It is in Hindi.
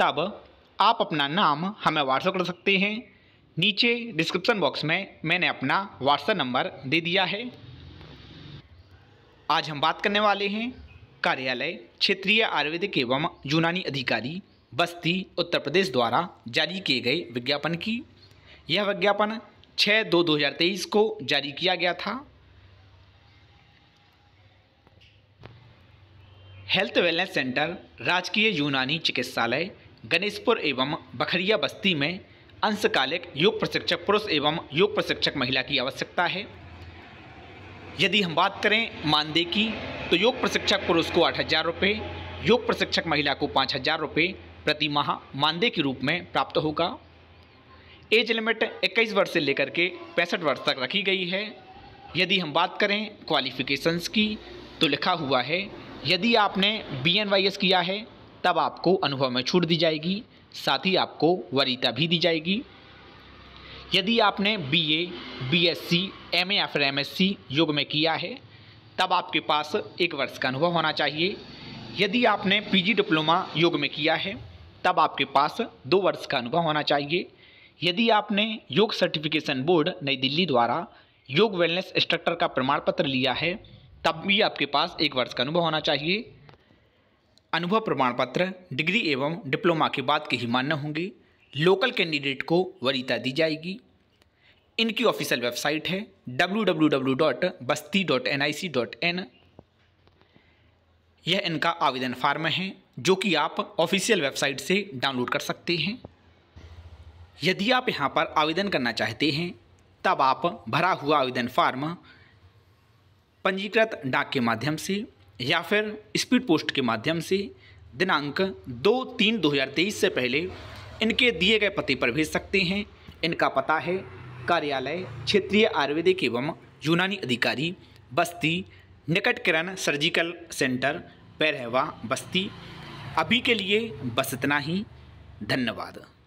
तब आप अपना नाम हमें व्हाट्सअप कर सकते हैं नीचे डिस्क्रिप्शन बॉक्स में मैंने अपना व्हाट्सएप नंबर दे दिया है आज हम बात करने वाले हैं कार्यालय क्षेत्रीय आयुर्वेदिक एवं यूनानी अधिकारी बस्ती उत्तर प्रदेश द्वारा जारी किए गए विज्ञापन की यह विज्ञापन 6 दो 2023 को जारी किया गया था हेल्थ वेलनेस सेंटर राजकीय यूनानी चिकित्सालय गणेशपुर एवं बखरिया बस्ती में अंशकालिक योग प्रशिक्षक पुरुष एवं योग प्रशिक्षक महिला की आवश्यकता है यदि हम बात करें मानदेय की तो योग प्रशिक्षक पुरुष को आठ हज़ार रुपये योग प्रशिक्षक महिला को पाँच हज़ार रुपये प्रति माह मानदेय के रूप में प्राप्त होगा एज लिमिट 21 वर्ष से लेकर के पैंसठ वर्ष तक रखी गई है यदि हम बात करें क्वालिफ़िकेशंस की तो लिखा हुआ है यदि आपने बी किया है तब आपको अनुभव में छूट दी जाएगी साथ ही आपको वरीता भी दी जाएगी यदि आपने B A B S C M A या फिर एम एस सी योग में किया है तब आपके पास एक वर्ष का अनुभव होना चाहिए यदि आपने पीजी डिप्लोमा योग में किया है तब आपके पास दो वर्ष का अनुभव होना चाहिए यदि आपने योग सर्टिफिकेशन बोर्ड नई दिल्ली द्वारा योग वेलनेस इंस्ट्रक्टर का प्रमाण पत्र लिया है तब भी आपके पास एक वर्ष का अनुभव होना चाहिए अनुभव प्रमाण पत्र डिग्री एवं डिप्लोमा के बाद के ही मान्य होंगे लोकल कैंडिडेट को वरीता दी जाएगी इनकी ऑफिशियल वेबसाइट है डब्ल्यू यह इनका आवेदन फार्म है जो कि आप ऑफिशियल वेबसाइट से डाउनलोड कर सकते हैं यदि आप यहाँ पर आवेदन करना चाहते हैं तब आप भरा हुआ आवेदन फार्म पंजीकृत डाक के माध्यम से या फिर स्पीड पोस्ट के माध्यम से दिनांक दो तीन दो हज़ार तेईस से पहले इनके दिए गए पते पर भेज सकते हैं इनका पता है कार्यालय क्षेत्रीय आयुर्वेदिक एवं यूनानी अधिकारी बस्ती निकट किरण सर्जिकल सेंटर पैरहवा बस्ती अभी के लिए बस इतना ही धन्यवाद